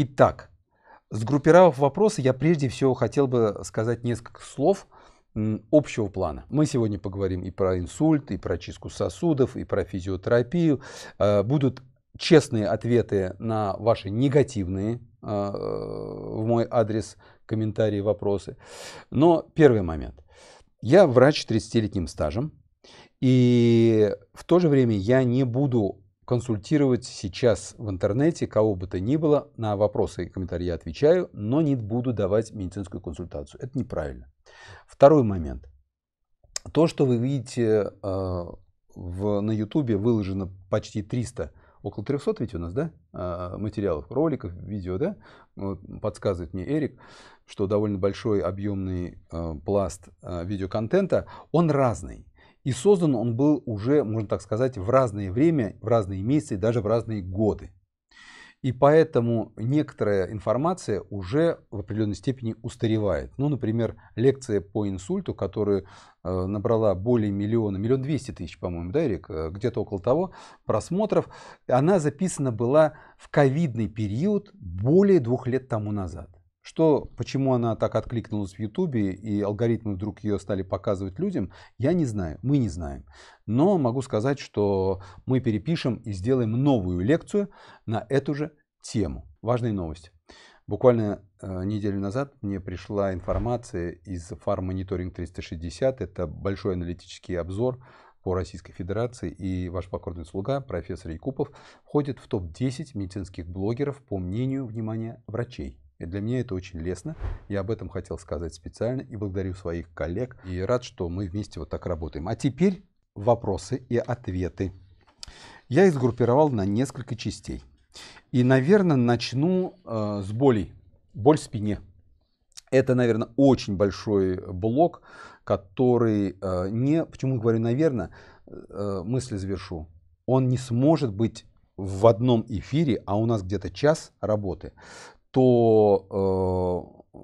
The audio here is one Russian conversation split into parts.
Итак, сгруппировав вопросы, я прежде всего хотел бы сказать несколько слов общего плана. Мы сегодня поговорим и про инсульт, и про чистку сосудов, и про физиотерапию. Э, будут честные ответы на ваши негативные э, в мой адрес комментарии, вопросы. Но первый момент. Я врач с 30-летним стажем, и в то же время я не буду консультировать сейчас в интернете кого бы то ни было. На вопросы и комментарии я отвечаю, но не буду давать медицинскую консультацию. Это неправильно. Второй момент. То, что вы видите э, в, на YouTube, выложено почти 300, около 300 ведь у нас, да, э, материалов, роликов, видео, да, подсказывает мне Эрик, что довольно большой объемный э, пласт э, видеоконтента, он разный. И создан он был уже, можно так сказать, в разное время, в разные месяцы, даже в разные годы. И поэтому некоторая информация уже в определенной степени устаревает. Ну, например, лекция по инсульту, которая э, набрала более миллиона, миллион двести тысяч, по-моему, да, Эрик, э, где-то около того, просмотров, она записана была в ковидный период более двух лет тому назад. Что, почему она так откликнулась в Ютубе и алгоритмы вдруг ее стали показывать людям, я не знаю, мы не знаем. Но могу сказать, что мы перепишем и сделаем новую лекцию на эту же тему. Важные новости. Буквально э, неделю назад мне пришла информация из фармониторинг 360. Это большой аналитический обзор по Российской Федерации. И ваш покорный слуга, профессор Якупов, входит в топ-10 медицинских блогеров по мнению, внимания врачей. И для меня это очень лестно. Я об этом хотел сказать специально и благодарю своих коллег. И рад, что мы вместе вот так работаем. А теперь вопросы и ответы. Я их сгруппировал на несколько частей. И, наверное, начну э, с болей. Боль в спине. Это, наверное, очень большой блок, который э, не... Почему говорю «наверное»? Э, мысли завершу. Он не сможет быть в одном эфире, а у нас где-то час работы, что э,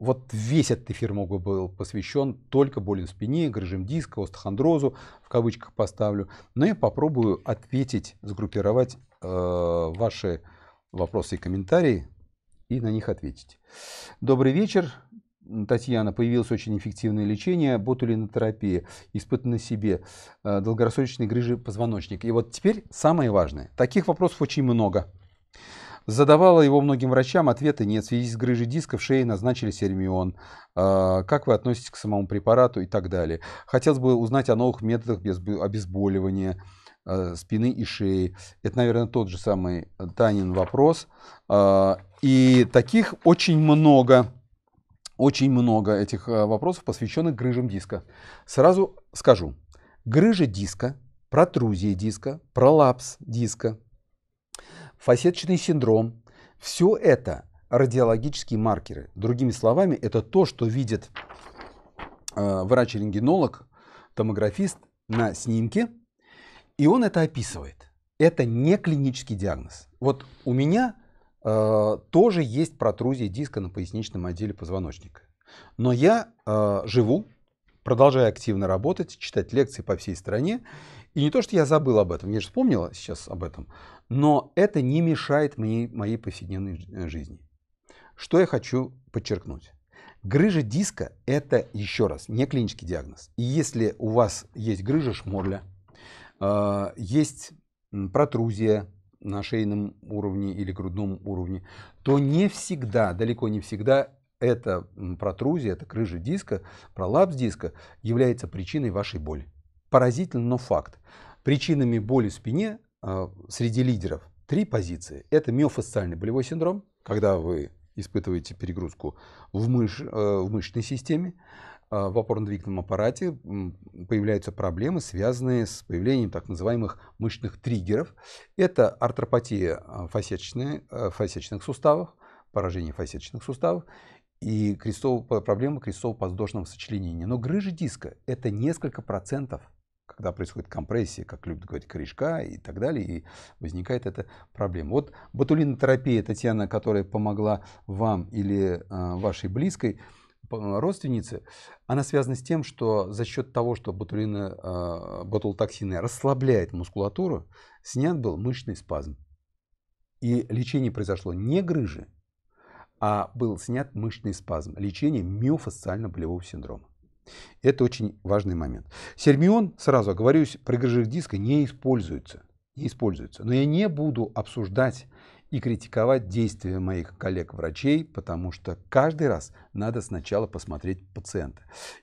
вот весь этот эфир мог бы был посвящен только боли в спине, грыжам диска, остеохондрозу, в кавычках поставлю. Но я попробую ответить, сгруппировать э, ваши вопросы и комментарии и на них ответить. Добрый вечер. Татьяна, появилось очень эффективное лечение, ботулинотерапия, испытано себе, э, долгосрочные грыжи позвоночника. И вот теперь самое важное. Таких вопросов очень много. Задавала его многим врачам, ответа нет. В связи с грыжей диска в шее назначили сермион. А, как вы относитесь к самому препарату и так далее. Хотелось бы узнать о новых методах обезболивания а, спины и шеи. Это, наверное, тот же самый Танин вопрос. А, и таких очень много очень много этих вопросов, посвященных грыжам диска. Сразу скажу, грыжа диска, протрузия диска, пролапс диска, фасеточный синдром. Все это радиологические маркеры. Другими словами, это то, что видит э, врач-рентгенолог, томографист на снимке, и он это описывает. Это не клинический диагноз. Вот у меня э, тоже есть протрузия диска на поясничном отделе позвоночника. Но я э, живу, продолжаю активно работать, читать лекции по всей стране, и не то, что я забыл об этом, я же вспомнила сейчас об этом, но это не мешает мне моей повседневной э, жизни. Что я хочу подчеркнуть. Грыжа диска – это, еще раз, не клинический диагноз. И если у вас есть грыжа шморля, э, есть протрузия на шейном уровне или грудном уровне, то не всегда, далеко не всегда эта протрузия, эта грыжа диска, пролапс диска является причиной вашей боли. Поразительно, но факт. Причинами боли в спине э, среди лидеров три позиции. Это миофасциальный болевой синдром, когда вы испытываете перегрузку в, мыш, э, в мышечной системе, э, в опорно-двигательном аппарате появляются проблемы, связанные с появлением так называемых мышечных триггеров. Это артропатия фасечных суставов, поражение фасечных суставов и крестов, проблема крестово-подвздошного сочленения. Но грыжа диска – это несколько процентов когда происходит компрессия, как любят говорить, корешка и так далее, и возникает эта проблема. Вот ботулинотерапия, Татьяна, которая помогла вам или а, вашей близкой, родственнице, она связана с тем, что за счет того, что ботулина, ботулотоксины расслабляет мускулатуру, снят был мышечный спазм. И лечение произошло не грыжи, а был снят мышечный спазм. Лечение миофасциально-болевого синдрома. Это очень важный момент. Сермион, сразу оговорюсь, при грыжах диска не используется. Не используется. Но я не буду обсуждать и критиковать действия моих коллег-врачей, потому что каждый раз надо сначала посмотреть пациента.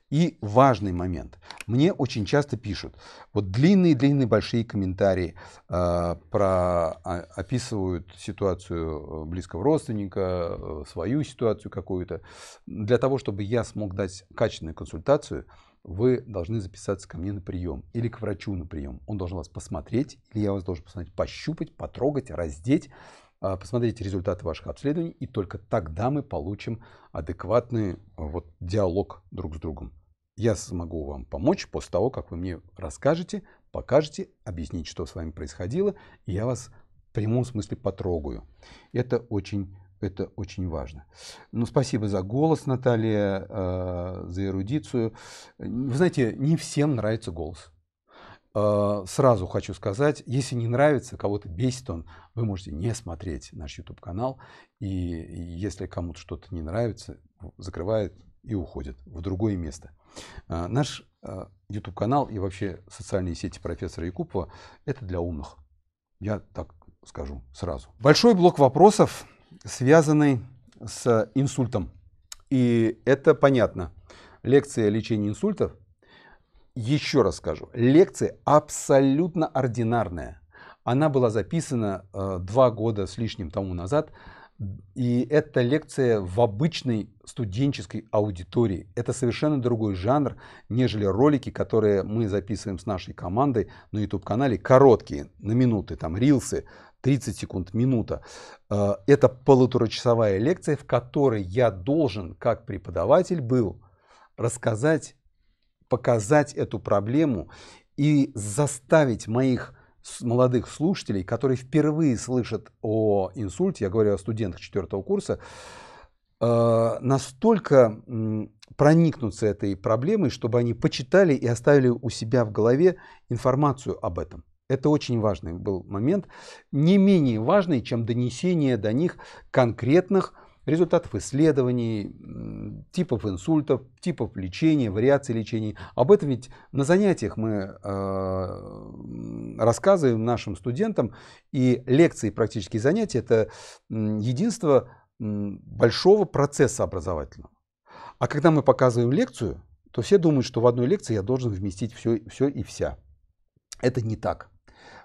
И важный момент. Мне очень часто пишут, вот длинные-длинные большие комментарии э, про, а, описывают ситуацию э, близкого родственника, э, свою ситуацию какую-то. Для того, чтобы я смог дать качественную консультацию, вы должны записаться ко мне на прием или к врачу на прием. Он должен вас посмотреть, или я вас должен посмотреть, пощупать, потрогать, раздеть. А, посмотрите результаты ваших обследований, и только тогда мы получим адекватный а, вот, диалог друг с другом. Я смогу вам помочь после того, как вы мне расскажете, покажете, объясните, что с вами происходило, и я вас в прямом смысле потрогаю. Это очень это очень важно. Ну, спасибо за голос, Наталья, э, за эрудицию. Вы знаете, не всем нравится голос. Э, сразу хочу сказать, если не нравится, кого-то бесит он, вы можете не смотреть наш YouTube-канал. И если кому-то что-то не нравится, закрывает и уходит в другое место. Э, наш э, YouTube-канал и вообще социальные сети профессора Якупова – это для умных. Я так скажу сразу. Большой блок вопросов, связанный с инсультом. И это понятно. Лекция о лечении инсультов – еще раз скажу, лекция абсолютно ординарная. Она была записана э, два года с лишним тому назад. И это лекция в обычной студенческой аудитории. Это совершенно другой жанр, нежели ролики, которые мы записываем с нашей командой на YouTube-канале. Короткие, на минуты, там рилсы, 30 секунд, минута. Э, это полуторачасовая лекция, в которой я должен, как преподаватель был, рассказать показать эту проблему и заставить моих молодых слушателей, которые впервые слышат о инсульте, я говорю о студентах четвертого курса, э, настолько проникнуться этой проблемой, чтобы они почитали и оставили у себя в голове информацию об этом. Это очень важный был момент, не менее важный, чем донесение до них конкретных результатов исследований, типов инсультов, типов лечения, вариаций лечений. Об этом ведь на занятиях мы э, рассказываем нашим студентам, и лекции, практические занятия – это единство большого процесса образовательного. А когда мы показываем лекцию, то все думают, что в одной лекции я должен вместить все, все и вся. Это не так.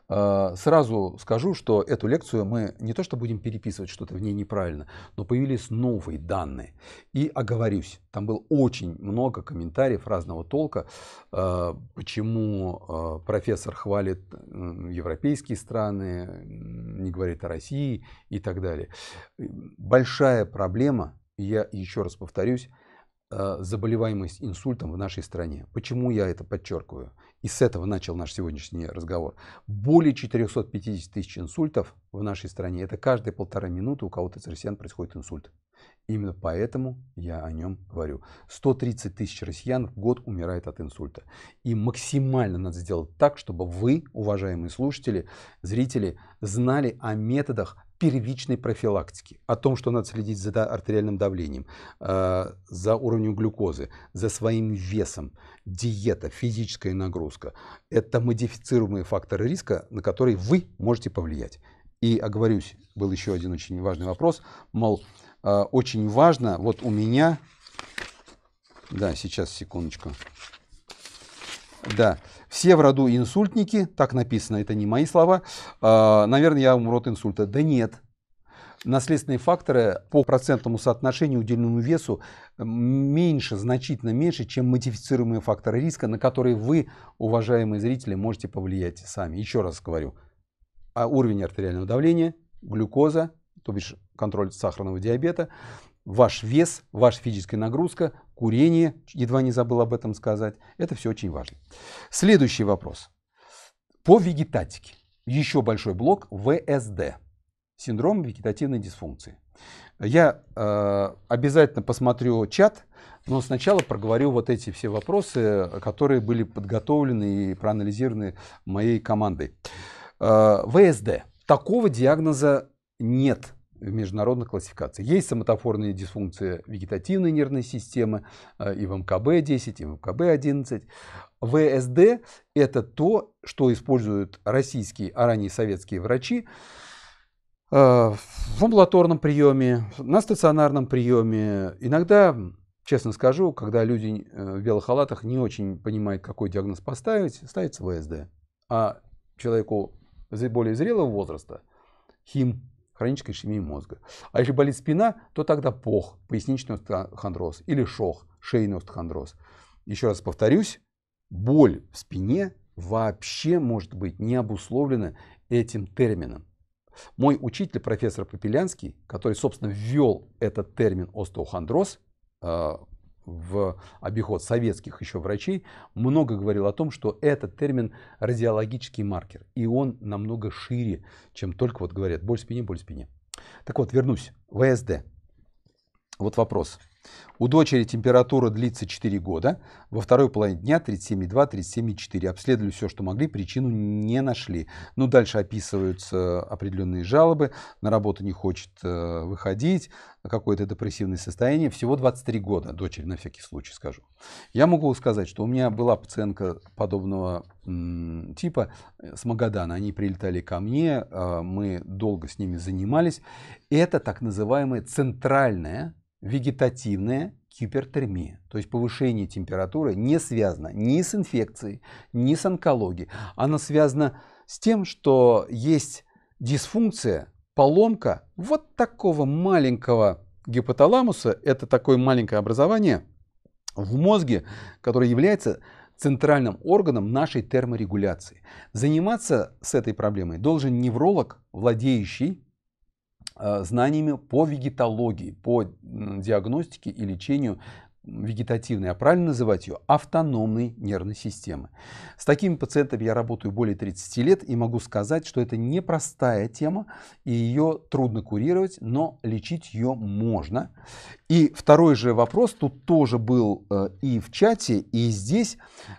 Э, сразу скажу, что эту лекцию мы не то что будем переписывать что-то в ней неправильно, но появились новые данные. И оговорюсь, там было очень много комментариев разного толка, э, почему э, профессор хвалит европейские страны, не говорит о России и так далее. Большая проблема, я еще раз повторюсь, заболеваемость инсультом в нашей стране. Почему я это подчеркиваю? и с этого начал наш сегодняшний разговор, более 450 тысяч инсультов в нашей стране. Это каждые полторы минуты у кого-то из россиян происходит инсульт. Именно поэтому я о нем говорю. 130 тысяч россиян в год умирает от инсульта. И максимально надо сделать так, чтобы вы, уважаемые слушатели, зрители, знали о методах первичной профилактики, о том, что надо следить за артериальным давлением, э, за уровнем глюкозы, за своим весом, диета, физическая нагрузка. Это модифицируемые факторы риска, на которые вы можете повлиять. И, оговорюсь, был еще один очень важный вопрос, мол, э, очень важно, вот у меня, да, сейчас, секундочку, да. Все в роду инсультники, так написано, это не мои слова. А, наверное, я умру от инсульта. Да нет. Наследственные факторы по процентному соотношению удельному весу меньше, значительно меньше, чем модифицируемые факторы риска, на которые вы, уважаемые зрители, можете повлиять сами. Еще раз говорю, а, уровень артериального давления, глюкоза, то бишь контроль сахарного диабета, ваш вес, ваша физическая нагрузка, курение, едва не забыл об этом сказать. Это все очень важно. Следующий вопрос. По вегетатике. Еще большой блок ВСД. Синдром вегетативной дисфункции. Я э, обязательно посмотрю чат, но сначала проговорю вот эти все вопросы, которые были подготовлены и проанализированы моей командой. Э, ВСД. Такого диагноза нет в международных классификациях. Есть соматофорные дисфункции вегетативной нервной системы э, и в МКБ-10, и в МКБ-11. ВСД – это то, что используют российские, а ранее советские врачи э, в амбулаторном приеме, на стационарном приеме. Иногда, честно скажу, когда люди э, в белых халатах не очень понимают, какой диагноз поставить, ставится ВСД. А человеку более зрелого возраста – хим хронической ишемии мозга. А если болит спина, то тогда пох, поясничный остеохондроз или шох, шейный остеохондроз. Еще раз повторюсь, боль в спине вообще может быть не обусловлена этим термином. Мой учитель, профессор Попелянский, который, собственно, ввел этот термин остеохондроз э, в обиход советских еще врачей, много говорил о том, что этот термин радиологический маркер, и он намного шире, чем только вот говорят боль в спине, боль в спине. Так вот, вернусь. ВСД. А вот вопрос. У дочери температура длится 4 года, во второй половине дня 37,2, 37,4. Обследовали все, что могли, причину не нашли. Ну, дальше описываются определенные жалобы, на работу не хочет э, выходить, какое-то депрессивное состояние. Всего 23 года дочери, на всякий случай скажу. Я могу сказать, что у меня была пациентка подобного типа э, с Магадана. Они прилетали ко мне, э, мы долго с ними занимались. Это так называемая центральная вегетативная гипертермия, то есть повышение температуры не связано ни с инфекцией, ни с онкологией. она связана с тем, что есть дисфункция, поломка вот такого маленького гипоталамуса, это такое маленькое образование в мозге, которое является центральным органом нашей терморегуляции. Заниматься с этой проблемой должен невролог, владеющий Э, знаниями по вегетологии, по диагностике и лечению вегетативной, а правильно называть ее автономной нервной системы. С такими пациентами я работаю более 30 лет и могу сказать, что это непростая тема, и ее трудно курировать, но лечить ее можно. И второй же вопрос тут тоже был э, и в чате, и здесь,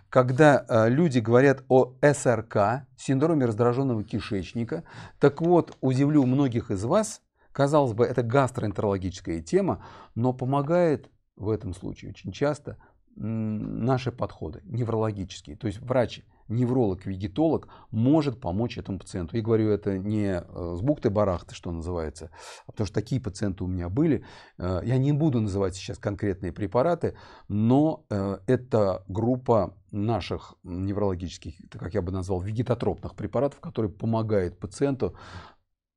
когда э, люди говорят о СРК, синдроме раздраженного кишечника, так вот, удивлю многих из вас, Казалось бы, это гастроэнтерологическая тема, но помогает в этом случае очень часто наши подходы неврологические. То есть врач, невролог, вегетолог может помочь этому пациенту. Я говорю это не э, с бухты-барахты, что называется, а потому что такие пациенты у меня были. Э, я не буду называть сейчас конкретные препараты, но э, это группа наших неврологических, как я бы назвал, вегетотропных препаратов, которые помогают пациенту,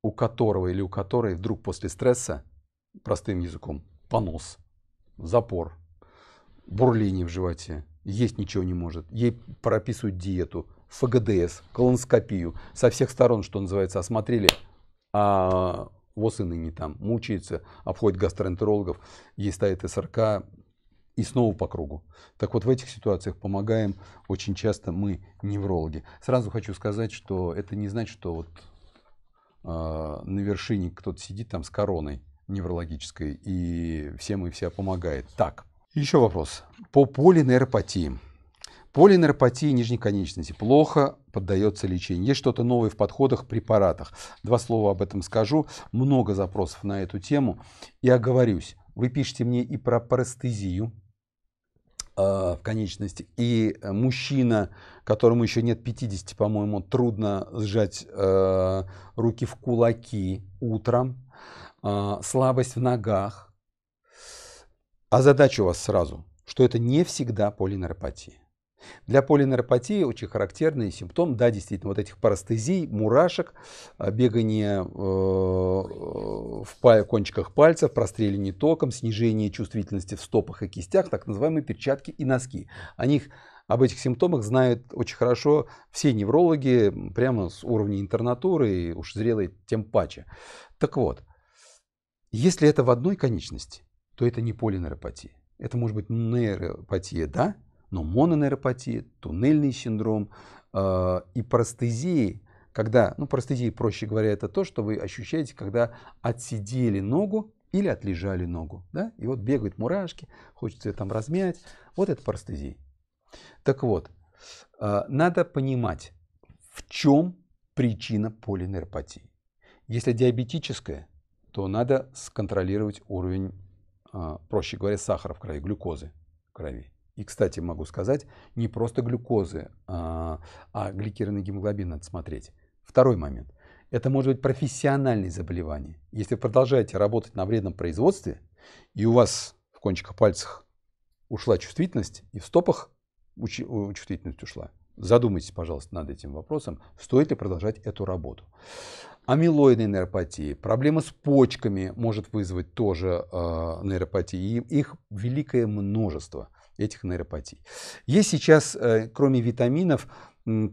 у которого или у которой вдруг после стресса, простым языком, понос запор, бурление в животе, есть ничего не может. Ей прописывают диету, ФГДС, колоноскопию со всех сторон, что называется, осмотрели, а ВОЗ и ныне там мучается, обходит гастроэнтерологов, ей ставит СРК и снова по кругу. Так вот в этих ситуациях помогаем очень часто мы неврологи. Сразу хочу сказать, что это не значит, что вот э, на вершине кто-то сидит там с короной неврологической, и всем и вся помогает. Так, еще вопрос. По полинейропатии. Полинейропатия нижней конечности плохо поддается лечению. Есть что-то новое в подходах, препаратах. Два слова об этом скажу. Много запросов на эту тему. И оговорюсь. Вы пишете мне и про парестезию, э, в конечности. И мужчина, которому еще нет 50, по-моему, трудно сжать э, руки в кулаки утром. А, слабость в ногах. А задача у вас сразу, что это не всегда полинеропатия. Для полинеропатии очень характерный симптом, да, действительно, вот этих парастезий, мурашек, а, бегание э, в кончиках пальцев, простреливание током, снижение чувствительности в стопах и кистях, так называемые перчатки и носки. О них, об этих симптомах знают очень хорошо все неврологи, прямо с уровня интернатуры и уж зрелые тем паче. Так вот, если это в одной конечности, то это не полинейропатия. Это может быть нейропатия, да, но мононейропатия, туннельный синдром э, и парастезии, когда, ну, парастезии, проще говоря, это то, что вы ощущаете, когда отсидели ногу или отлежали ногу, да, и вот бегают мурашки, хочется ее там размять, вот это парастезия. Так вот, э, надо понимать, в чем причина полинейропатии. Если диабетическая, то надо сконтролировать уровень, а, проще говоря, сахара в крови, глюкозы в крови. И, кстати, могу сказать, не просто глюкозы, а, а гликированный гемоглобин надо смотреть. Второй момент. Это может быть профессиональное заболевание. Если вы продолжаете работать на вредном производстве, и у вас в кончиках пальцев ушла чувствительность, и в стопах чувствительность ушла, задумайтесь, пожалуйста, над этим вопросом, стоит ли продолжать эту работу амилоидной нейропатии, проблема с почками может вызвать тоже э, нейропатии. И их великое множество, этих нейропатий. Есть сейчас, э, кроме витаминов,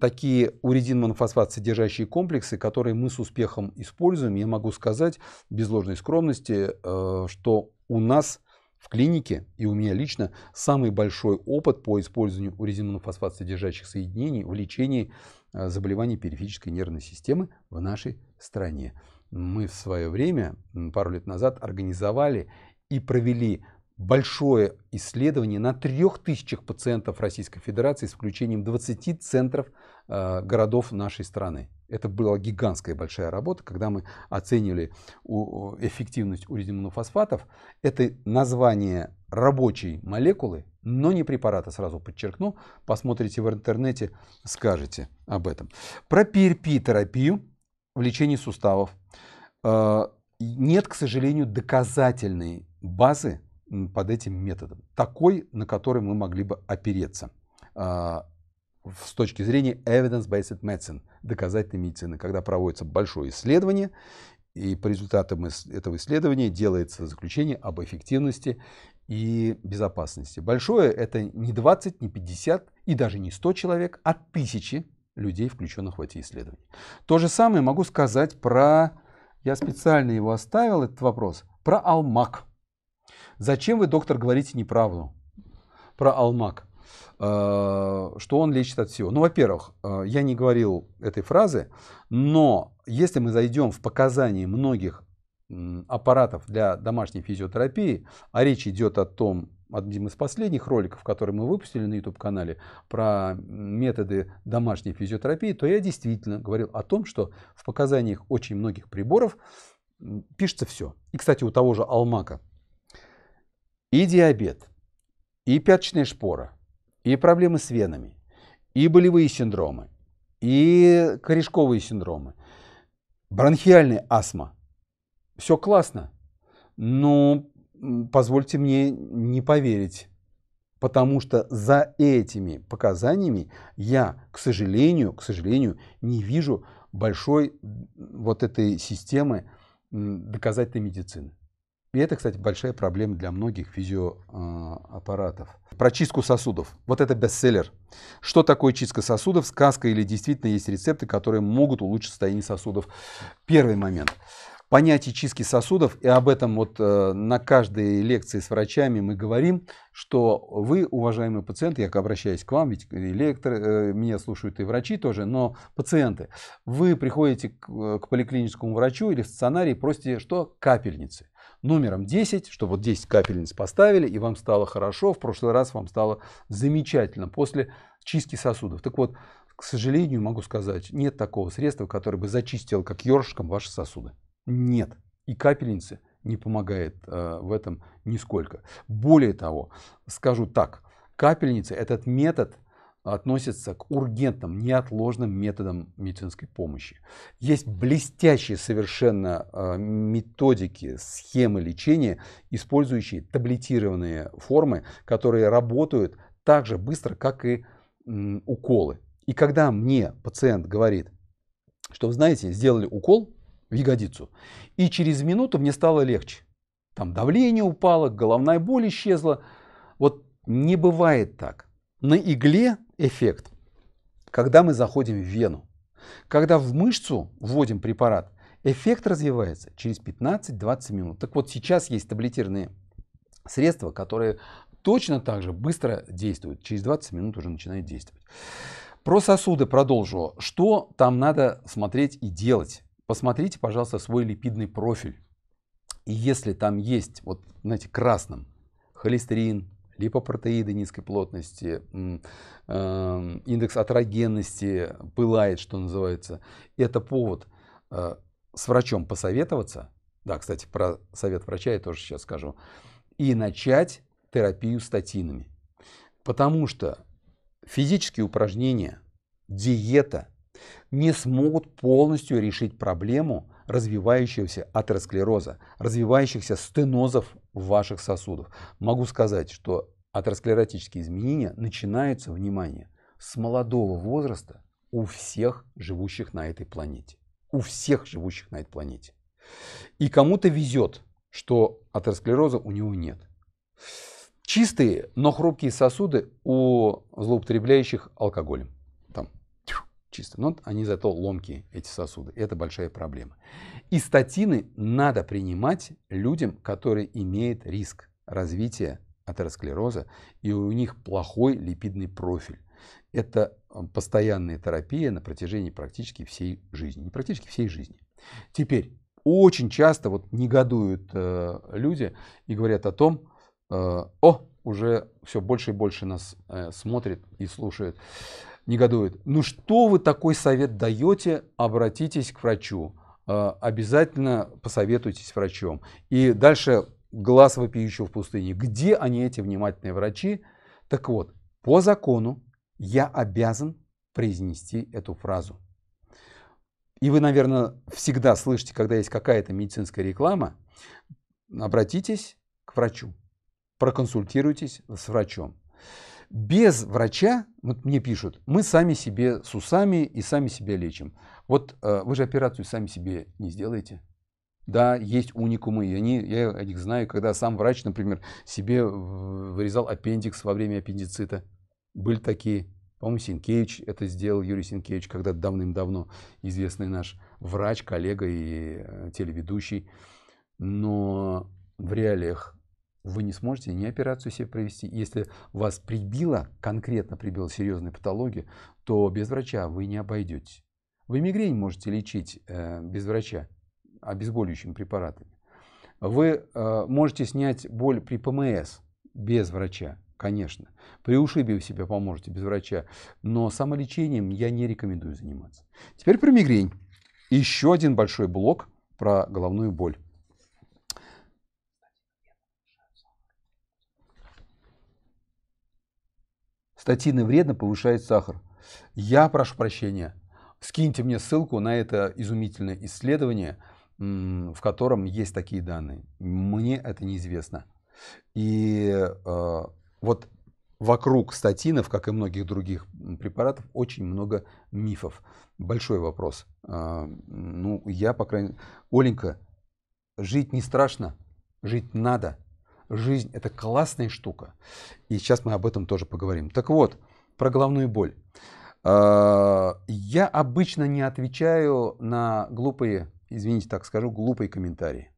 такие уридин-монофосфат содержащие комплексы, которые мы с успехом используем. Я могу сказать без ложной скромности, э, что у нас в клинике и у меня лично самый большой опыт по использованию уризинонофосфат содержащих соединений в лечении э, заболеваний периферической нервной системы в нашей стране. Мы в свое время, пару лет назад, организовали и провели большое исследование на трех тысячах пациентов Российской Федерации с включением 20 центров э, городов нашей страны. Это была гигантская большая работа, когда мы оценивали эффективность урезимонофосфатов. Это название рабочей молекулы, но не препарата, сразу подчеркну. Посмотрите в интернете, скажете об этом. Про PRP-терапию в лечении суставов. А, нет, к сожалению, доказательной базы под этим методом, такой, на который мы могли бы опереться а, с точки зрения evidence-based medicine, доказательной медицины, когда проводится большое исследование, и по результатам этого исследования делается заключение об эффективности и безопасности. Большое это не 20, не 50 и даже не 100 человек, а тысячи людей, включенных в эти исследования. То же самое могу сказать про, я специально его оставил, этот вопрос, про Алмак. Зачем вы, доктор, говорите неправду про Алмак? Э, что он лечит от всего. Ну, во-первых, э, я не говорил этой фразы, но если мы зайдем в показания многих аппаратов для домашней физиотерапии, а речь идет о том, одним из последних роликов, которые мы выпустили на YouTube-канале про методы домашней физиотерапии, то я действительно говорил о том, что в показаниях очень многих приборов пишется все. И, кстати, у того же Алмака и диабет, и пяточная шпора, и проблемы с венами, и болевые синдромы, и корешковые синдромы, бронхиальная астма. Все классно, но позвольте мне не поверить, потому что за этими показаниями я, к сожалению, к сожалению, не вижу большой вот этой системы доказательной медицины. И это, кстати, большая проблема для многих физиоаппаратов. Про чистку сосудов. Вот это бестселлер. Что такое чистка сосудов? Сказка или действительно есть рецепты, которые могут улучшить состояние сосудов? Первый момент. Понятие чистки сосудов, и об этом вот э, на каждой лекции с врачами мы говорим, что вы, уважаемые пациенты, я обращаюсь к вам, ведь электро, э, меня слушают и врачи тоже, но пациенты, вы приходите к э, поликлиническому врачу или в стационарии, просите что? Капельницы номером 10, что вот 10 капельниц поставили, и вам стало хорошо, в прошлый раз вам стало замечательно после чистки сосудов. Так вот, к сожалению, могу сказать, нет такого средства, которое бы зачистило как ёршиком ваши сосуды. Нет. И капельницы не помогает э, в этом нисколько. Более того, скажу так, капельницы этот метод относится к ургентным, неотложным методам медицинской помощи. Есть блестящие совершенно а, методики, схемы лечения, использующие таблетированные формы, которые работают так же быстро, как и уколы. И когда мне пациент говорит, что, знаете, сделали укол в ягодицу, и через минуту мне стало легче. Там давление упало, головная боль исчезла. Вот не бывает так. На игле эффект. Когда мы заходим в вену, когда в мышцу вводим препарат, эффект развивается через 15-20 минут. Так вот, сейчас есть таблетированные средства, которые точно так же быстро действуют. Через 20 минут уже начинают действовать. Про сосуды продолжу. Что там надо смотреть и делать? Посмотрите, пожалуйста, свой липидный профиль. И если там есть, вот, знаете, красным холестерин, липопротеиды низкой плотности, эм, индекс атрогенности пылает, что называется. Это повод э, с врачом посоветоваться, да, кстати, про совет врача я тоже сейчас скажу, и начать терапию статинами. Потому что физические упражнения, диета не смогут полностью решить проблему развивающегося атеросклероза, развивающихся стенозов ваших сосудов. Могу сказать, что атеросклеротические изменения начинаются, внимание, с молодого возраста у всех живущих на этой планете. У всех живущих на этой планете. И кому-то везет, что атеросклероза у него нет. Чистые, но хрупкие сосуды у злоупотребляющих алкоголем чисто, но они зато ломкие, эти сосуды. Это большая проблема. И статины надо принимать людям, которые имеют риск развития атеросклероза, и у них плохой липидный профиль. Это э, постоянная терапия на протяжении практически всей жизни. Не практически всей жизни. Теперь, очень часто вот негодуют э, люди и говорят о том, э, о, уже все больше и больше нас э, смотрит и слушает негодует. Ну что вы такой совет даете? Обратитесь к врачу. А, обязательно посоветуйтесь с врачом. И дальше глаз вопиющего в пустыне. Где они, эти внимательные врачи? Так вот, по закону я обязан произнести эту фразу. И вы, наверное, всегда слышите, когда есть какая-то медицинская реклама, обратитесь к врачу, проконсультируйтесь с врачом. Без врача, вот мне пишут, мы сами себе с усами и сами себя лечим. Вот э, вы же операцию сами себе не сделаете. Да, есть уникумы, и они, я о них знаю, когда сам врач, например, себе вырезал аппендикс во время аппендицита. Были такие. По-моему, Синкевич это сделал, Юрий Синкевич, когда давным-давно известный наш врач, коллега и э, телеведущий. Но в реалиях вы не сможете ни операцию себе провести. Если вас прибило, конкретно прибило серьезные патологии, то без врача вы не обойдетесь. Вы мигрень можете лечить э, без врача, обезболивающими препаратами. Вы э, можете снять боль при ПМС без врача, конечно. При ушибе вы себе поможете без врача, но самолечением я не рекомендую заниматься. Теперь про мигрень. Еще один большой блок про головную боль. статины вредно повышает сахар. Я прошу прощения. Скиньте мне ссылку на это изумительное исследование, в котором есть такие данные. Мне это неизвестно. И э, вот вокруг статинов, как и многих других препаратов, очень много мифов. Большой вопрос. Э, ну, я, по крайней мере... Оленька, жить не страшно, жить надо – жизнь – это классная штука. И сейчас мы об этом тоже поговорим. Так вот, про головную боль. А, я обычно не отвечаю на глупые, извините, так скажу, глупые комментарии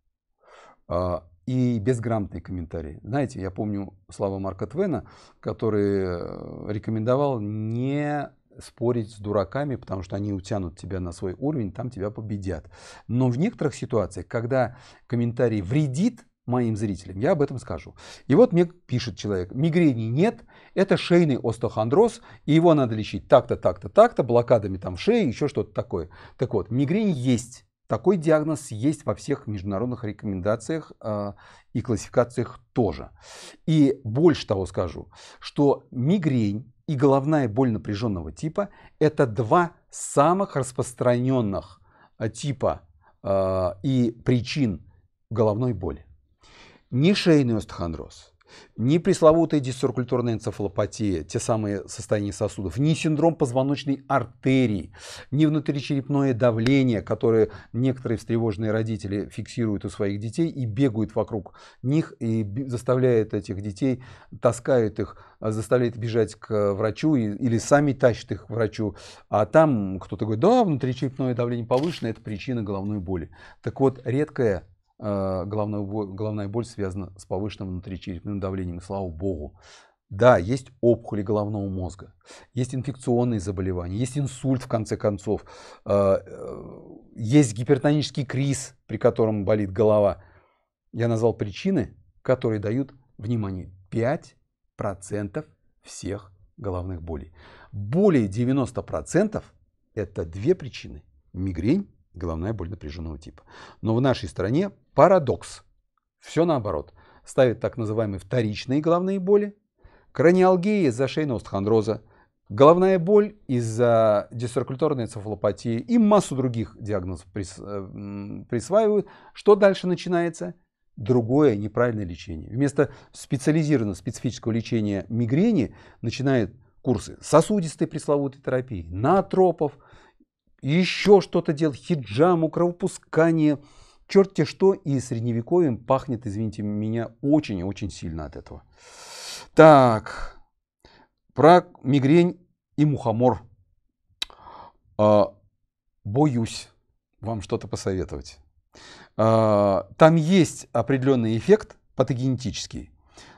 а, и безграмотные комментарии. Знаете, я помню слова Марка Твена, который э, рекомендовал не спорить с дураками, потому что они утянут тебя на свой уровень, там тебя победят. Но в некоторых ситуациях, когда комментарий вредит, моим зрителям. Я об этом скажу. И вот мне пишет человек, мигрени нет, это шейный остеохондроз, и его надо лечить так-то, так-то, так-то, блокадами там шеи, еще что-то такое. Так вот, мигрень есть. Такой диагноз есть во всех международных рекомендациях э, и классификациях тоже. И больше того скажу, что мигрень и головная боль напряженного типа – это два самых распространенных а, типа э, и причин головной боли ни шейный остеохондроз, ни пресловутая дисциркуляторная энцефалопатия, те самые состояния сосудов, ни синдром позвоночной артерии, ни внутричерепное давление, которое некоторые встревоженные родители фиксируют у своих детей и бегают вокруг них и заставляют этих детей, таскают их, а, заставляют бежать к врачу или сами тащат их к врачу. А там кто-то говорит, да, внутричерепное давление повышенное, это причина головной боли. Так вот, редкое а, головная боль, головная боль связана с повышенным внутричерепным давлением, слава богу. Да, есть опухоли головного мозга, есть инфекционные заболевания, есть инсульт, в конце концов, а, э, есть гипертонический криз, при котором болит голова. Я назвал причины, которые дают, внимание, 5% всех головных болей. Более 90% это две причины – мигрень и головная боль напряженного типа. Но в нашей стране Парадокс. Все наоборот. Ставит так называемые вторичные головные боли, краниалгии из-за шейного остеохондроза, головная боль из-за дисциркуляторной энцефалопатии и массу других диагнозов э, присваивают. Что дальше начинается? Другое неправильное лечение. Вместо специализированного специфического лечения мигрени начинают курсы сосудистой пресловутой терапии, натропов, еще что-то делать, хиджаму, кровопускание, черт те что, и средневековьем пахнет, извините меня, очень и очень сильно от этого. Так, про мигрень и мухомор. А, боюсь вам что-то посоветовать. А, там есть определенный эффект патогенетический,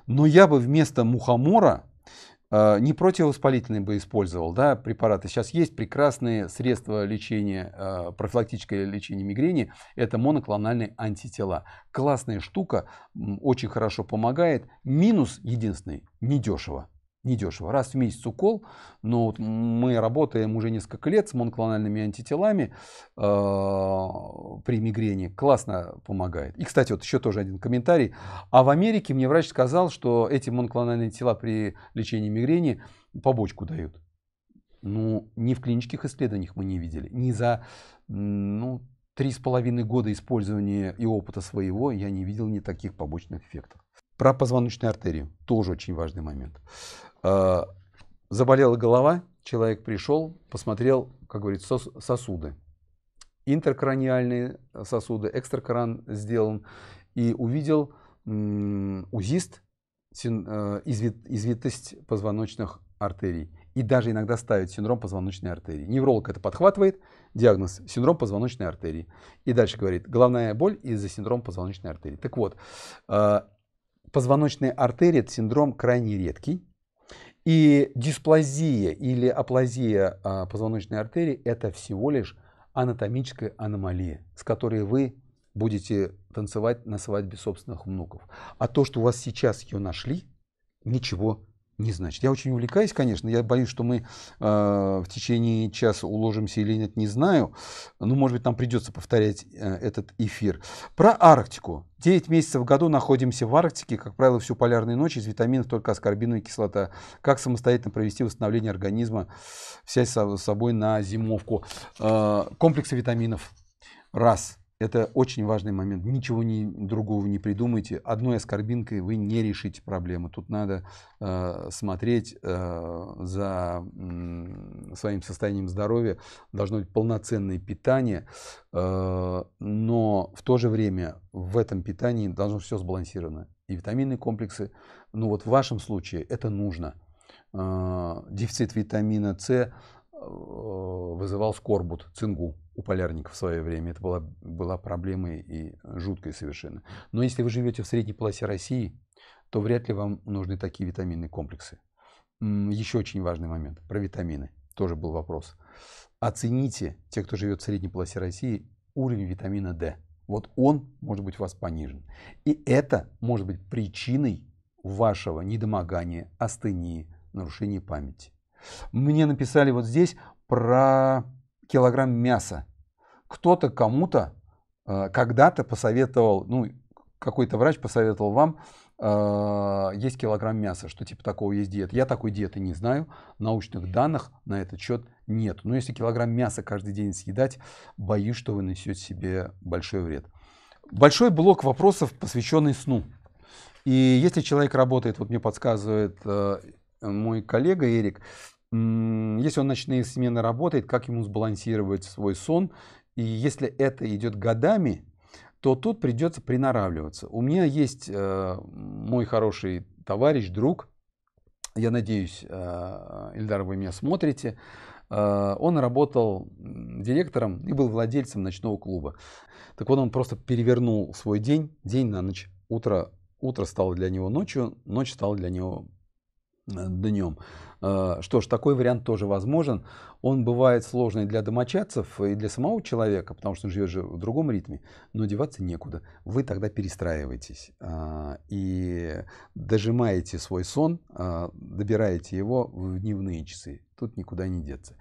но я бы вместо мухомора а, не противовоспалительные бы использовал, да, препараты. Сейчас есть прекрасные средства лечения, а, профилактическое лечение мигрени. Это моноклональные антитела. Классная штука, очень хорошо помогает. Минус единственный, недешево недешево. Раз в месяц укол, но вот мы работаем уже несколько лет с монклональными антителами э, при мигрени. Классно помогает. И, кстати, вот еще тоже один комментарий. А в Америке мне врач сказал, что эти монклональные тела при лечении мигрени побочку дают. Ну, ни в клинических исследованиях мы не видели, ни за ну, три с половиной года использования и опыта своего я не видел ни таких побочных эффектов. Про позвоночную артерию тоже очень важный момент. Э, заболела голова, человек пришел, посмотрел, как говорится, сосуды. Интеркраниальные э, сосуды, экстракран сделан. И увидел узист, э, извитость позвоночных артерий. И даже иногда ставят синдром позвоночной артерии. Невролог это подхватывает, диагноз синдром позвоночной артерии. И дальше говорит, головная боль из-за синдрома позвоночной артерии. Так вот, позвоночная артерия – это синдром крайне редкий. И дисплазия или аплазия а, позвоночной артерии – это всего лишь анатомическая аномалия, с которой вы будете танцевать на свадьбе собственных внуков. А то, что у вас сейчас ее нашли, ничего не значит. Я очень увлекаюсь, конечно. Я боюсь, что мы э, в течение часа уложимся или нет, не знаю. Но, ну, может быть, нам придется повторять э, этот эфир. Про Арктику. 9 месяцев в году находимся в Арктике. Как правило, всю полярную ночь из витаминов только аскорбиновая кислота. Как самостоятельно провести восстановление организма, взять с собой на зимовку? Э, комплексы витаминов. Раз. Это очень важный момент. Ничего не, другого не придумайте. Одной оскорбинкой вы не решите проблемы. Тут надо э, смотреть э, за э, своим состоянием здоровья. Должно быть полноценное питание. Э, но в то же время в этом питании должно все сбалансировано. И витаминные комплексы. Ну вот в вашем случае это нужно. Э, дефицит витамина С вызывал скорбут, цингу у полярников в свое время. Это была, была проблемой и жуткой совершенно. Но если вы живете в средней полосе России, то вряд ли вам нужны такие витаминные комплексы. Еще очень важный момент про витамины. Тоже был вопрос. Оцените, те, кто живет в средней полосе России, уровень витамина D. Вот он может быть у вас понижен. И это может быть причиной вашего недомогания, астении, нарушения памяти. Мне написали вот здесь про килограмм мяса. Кто-то кому-то э, когда-то посоветовал, ну, какой-то врач посоветовал вам, э, есть килограмм мяса, что типа такого есть диета. Я такой диеты не знаю, научных данных на этот счет нет. Но если килограмм мяса каждый день съедать, боюсь, что вы нанесете себе большой вред. Большой блок вопросов, посвященный сну. И если человек работает, вот мне подсказывает э, мой коллега Эрик, если он ночные смены работает, как ему сбалансировать свой сон. И если это идет годами, то тут придется приноравливаться. У меня есть э, мой хороший товарищ, друг, я надеюсь, э, Ильдар, вы меня смотрите. Э, он работал директором и был владельцем ночного клуба. Так вот, он просто перевернул свой день, день на ночь, утро, утро стало для него ночью, ночь стала для него Э, днем. Э, что ж, такой вариант тоже возможен. Он бывает сложный для домочадцев и для самого человека, потому что он живет же в другом ритме, но деваться некуда. Вы тогда перестраиваетесь э, и дожимаете свой сон, добираете его в дневные часы. Тут никуда не деться.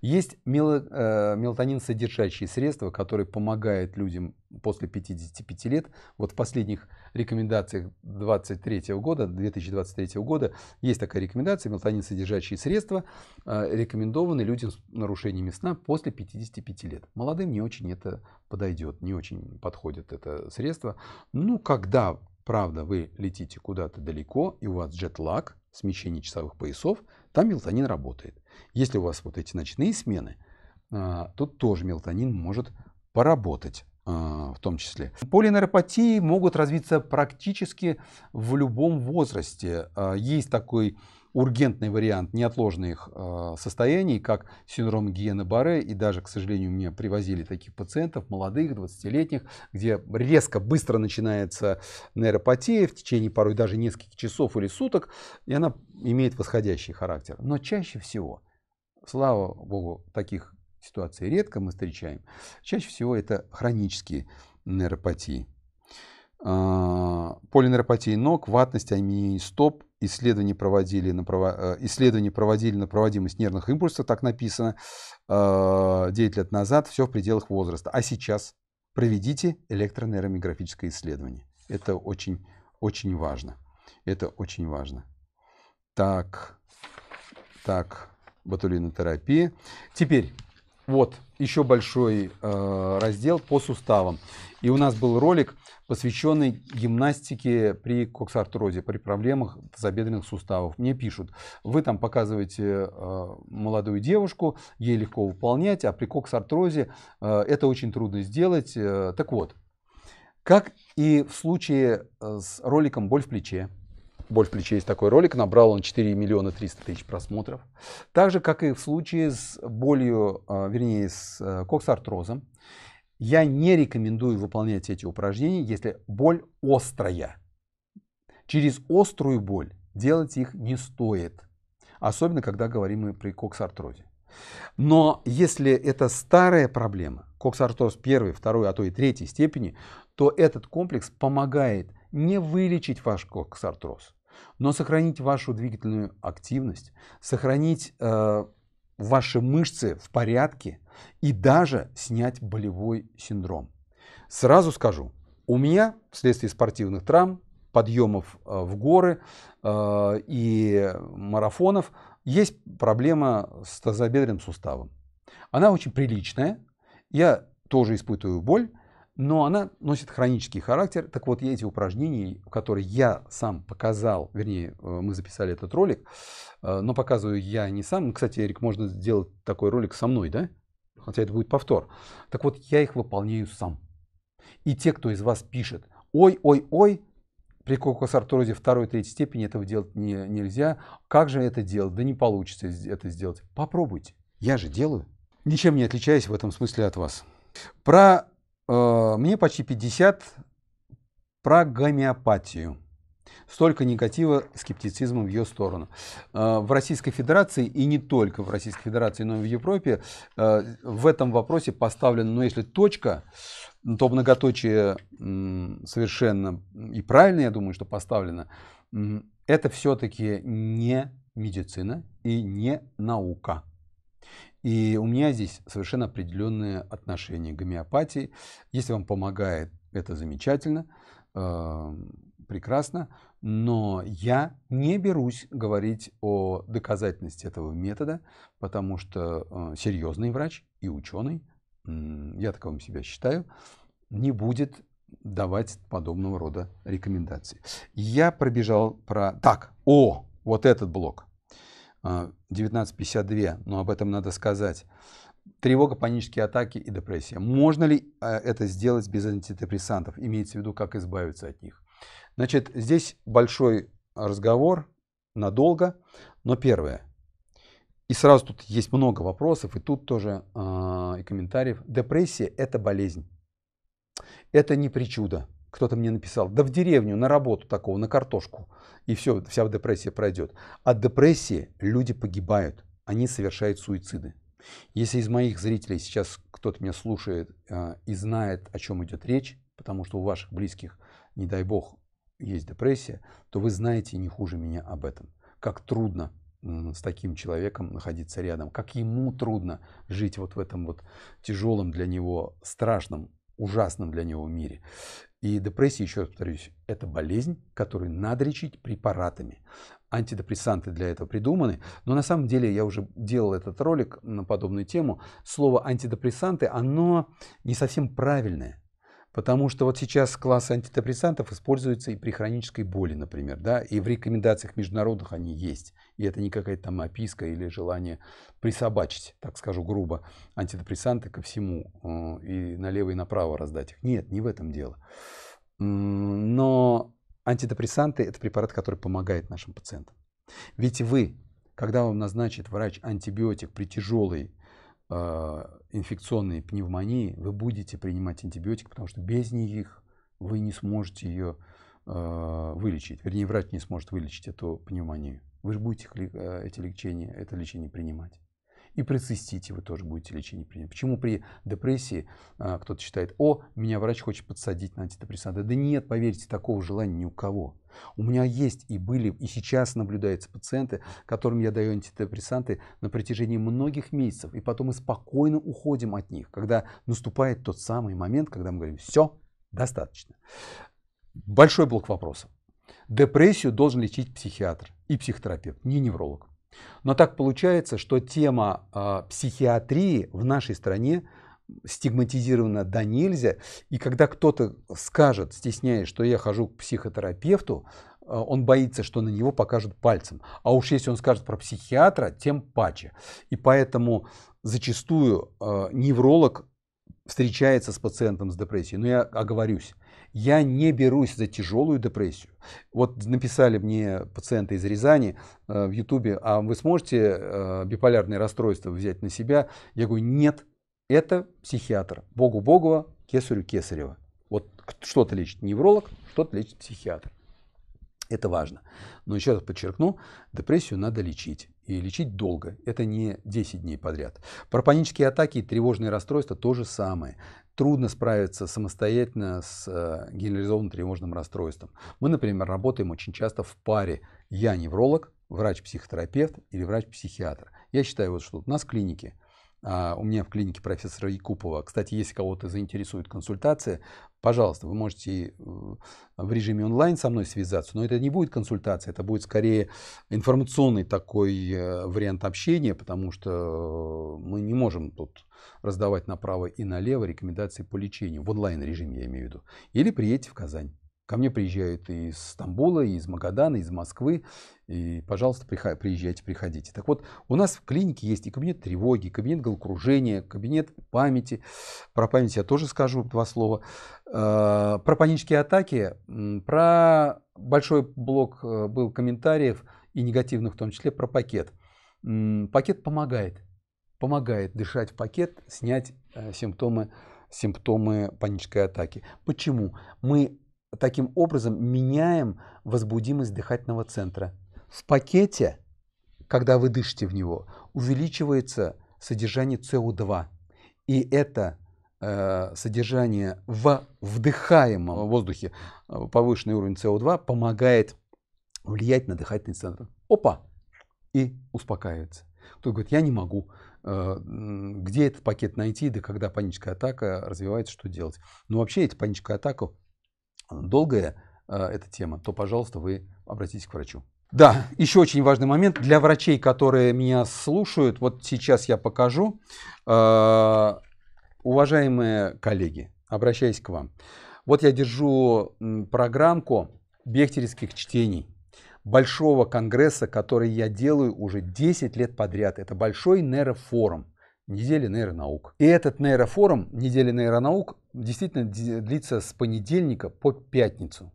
Есть э, мелатонин содержащие средства, которые помогают людям после 55 лет. Вот в последних рекомендациях 23 года, 2023 года есть такая рекомендация, мелатонин содержащие средства э, рекомендованы людям с нарушениями сна после 55 лет. Молодым не очень это подойдет, не очень подходит это средство. Ну, когда, правда, вы летите куда-то далеко и у вас джетлаг, смещение часовых поясов, там мелатонин работает. Если у вас вот эти ночные смены, э, то тоже мелатонин может поработать э, в том числе. Полинейропатии могут развиться практически в любом возрасте. Э, есть такой ургентный вариант неотложных а, состояний, как синдром гиена баре и даже, к сожалению, мне привозили таких пациентов, молодых, 20-летних, где резко, быстро начинается нейропатия в течение порой даже нескольких часов или суток, и она имеет восходящий характер. Но чаще всего, слава богу, таких ситуаций редко мы встречаем, чаще всего это хронические нейропатии а, полинеропатии ног, ватность, аминии стоп, исследования проводили на, прово... Э, исследования проводили на проводимость нервных импульсов, так написано, 9 э, лет назад, все в пределах возраста. А сейчас проведите электронейромиографическое исследование. Это очень, очень важно. Это очень важно. Так, так, ботулинотерапия. Теперь, вот, еще большой э, раздел по суставам. И у нас был ролик посвященный гимнастике при коксартрозе, при проблемах тазобедренных суставов. Мне пишут, вы там показываете э, молодую девушку, ей легко выполнять, а при коксартрозе э, это очень трудно сделать. Э, так вот, как и в случае э, с роликом «Боль в плече», боль в плече есть такой ролик, набрал он 4 миллиона 300 тысяч просмотров. Так же, как и в случае с болью, э, вернее, с э, коксартрозом. Я не рекомендую выполнять эти упражнения, если боль острая. Через острую боль делать их не стоит. Особенно, когда говорим мы при коксартрозе. Но если это старая проблема, коксартроз первой, второй, а то и третьей степени, то этот комплекс помогает не вылечить ваш коксартроз, но сохранить вашу двигательную активность, сохранить э, ваши мышцы в порядке и даже снять болевой синдром. Сразу скажу, у меня вследствие спортивных травм, подъемов э, в горы э, и марафонов есть проблема с тазобедренным суставом. Она очень приличная, я тоже испытываю боль, но она носит хронический характер. Так вот, я эти упражнения, которые я сам показал, вернее, э, мы записали этот ролик, э, но показываю я не сам. Кстати, Эрик, можно сделать такой ролик со мной, да? Хотя это будет повтор. Так вот, я их выполняю сам. И те, кто из вас пишет, ой-ой-ой, при кокосартрозе второй, третьей степени этого делать не, нельзя. Как же это делать? Да не получится это сделать. Попробуйте. Я же делаю. Ничем не отличаюсь в этом смысле от вас. Про Э, мне почти 50 про гомеопатию. Столько негатива, скептицизма в ее сторону. Э, в Российской Федерации и не только в Российской Федерации, но и в Европе э, в этом вопросе поставлена, ну если точка, то многоточие совершенно и правильно, я думаю, что поставлено. Это все-таки не медицина и не наука. И у меня здесь совершенно определенное отношение к гомеопатии. Если вам помогает, это замечательно, э, прекрасно. Но я не берусь говорить о доказательности этого метода, потому что э, серьезный врач и ученый, э, я таковым себя считаю, не будет давать подобного рода рекомендации. Я пробежал про... Так, о, вот этот блок – 1952, а, но об этом надо сказать. Тревога, панические атаки и депрессия. Можно ли а, это сделать без антидепрессантов? Имеется в виду, как избавиться от них. Значит, здесь большой разговор надолго, но первое. И сразу тут есть много вопросов, и тут тоже э, и комментариев. Депрессия – это болезнь. Это не причуда кто-то мне написал, да в деревню, на работу такого, на картошку, и все, вся депрессия пройдет. От депрессии люди погибают, они совершают суициды. Если из моих зрителей сейчас кто-то меня слушает э, и знает, о чем идет речь, потому что у ваших близких, не дай бог, есть депрессия, то вы знаете не хуже меня об этом. Как трудно с таким человеком находиться рядом, как ему трудно жить вот в этом вот тяжелом для него, страшном, ужасном для него мире. И депрессия, еще раз повторюсь, это болезнь, которую надо лечить препаратами. Антидепрессанты для этого придуманы, но на самом деле я уже делал этот ролик на подобную тему. Слово антидепрессанты, оно не совсем правильное. Потому что вот сейчас класс антидепрессантов используется и при хронической боли, например, да, и в рекомендациях международных они есть. И это не какая-то там описка или желание присобачить, так скажу грубо, антидепрессанты ко всему э, и налево и направо раздать их. Нет, не в этом дело. Но антидепрессанты – это препарат, который помогает нашим пациентам. Ведь вы, когда вам назначит врач антибиотик при тяжелой а, инфекционной пневмонии, вы будете принимать антибиотик, потому что без них вы не сможете ее а, вылечить. Вернее, врач не сможет вылечить эту пневмонию. Вы же будете а, эти лечения, это лечение принимать. И при цистите вы тоже будете лечение принимать. Почему при депрессии а, кто-то считает, о, меня врач хочет подсадить на антидепрессанты. Да нет, поверьте, такого желания ни у кого. У меня есть и были, и сейчас наблюдаются пациенты, которым я даю антидепрессанты на протяжении многих месяцев, и потом мы спокойно уходим от них, когда наступает тот самый момент, когда мы говорим, все, достаточно. Большой блок вопросов. Депрессию должен лечить психиатр и психотерапевт, не невролог. Но так получается, что тема э, психиатрии в нашей стране стигматизирована до нельзя. И когда кто-то скажет, стесняясь, что я хожу к психотерапевту, э, он боится, что на него покажут пальцем. А уж если он скажет про психиатра, тем паче. И поэтому зачастую э, невролог встречается с пациентом с депрессией. Но я оговорюсь, я не берусь за тяжелую депрессию. Вот написали мне пациенты из Рязани э, в Ютубе, а вы сможете э, биполярное расстройство взять на себя? Я говорю, нет, это психиатр. Богу Богова, кесарю Кесарева. Вот что-то лечит невролог, что-то лечит психиатр. Это важно. Но еще раз подчеркну, депрессию надо лечить и лечить долго. Это не 10 дней подряд. Про панические атаки и тревожные расстройства то же самое. Трудно справиться самостоятельно с э, генерализованным тревожным расстройством. Мы, например, работаем очень часто в паре. Я невролог, врач-психотерапевт или врач-психиатр. Я считаю, вот, что у нас в клинике а, у меня в клинике профессора Якупова. Кстати, если кого-то заинтересует консультация, пожалуйста, вы можете э, в режиме онлайн со мной связаться, но это не будет консультация, это будет скорее информационный такой э, вариант общения, потому что э, мы не можем тут раздавать направо и налево рекомендации по лечению, в онлайн режиме я имею в виду, или приедете в Казань. Ко мне приезжают и из Стамбула, и из Магадана, и из Москвы. И, пожалуйста, приезжайте, приходите. Так вот, у нас в клинике есть и кабинет тревоги, и кабинет головокружения, кабинет памяти. Про память я тоже скажу два слова. Э, про панические атаки, про большой блок э, был комментариев и негативных в том числе про пакет. Пакет помогает. Помогает дышать в пакет, снять э, симптомы симптомы панической атаки. Почему? Мы таким образом меняем возбудимость дыхательного центра. В пакете, когда вы дышите в него, увеличивается содержание СО2. И это э, содержание в вдыхаемом воздухе, э, повышенный уровень СО2, помогает влиять на дыхательный центр. Опа! И успокаивается. Кто говорит, я не могу. Э, где этот пакет найти, да когда паническая атака развивается, что делать? Ну вообще эти паническая атака долгая э, эта тема, то, пожалуйста, вы обратитесь к врачу. Да, еще очень важный момент для врачей, которые меня слушают. Вот сейчас я покажу. Э, уважаемые коллеги, обращаюсь к вам. Вот я держу программку бехтеревских чтений большого конгресса, который я делаю уже 10 лет подряд. Это большой нейрофорум недели нейронаук. И этот нейрофорум недели нейронаук действительно длится с понедельника по пятницу.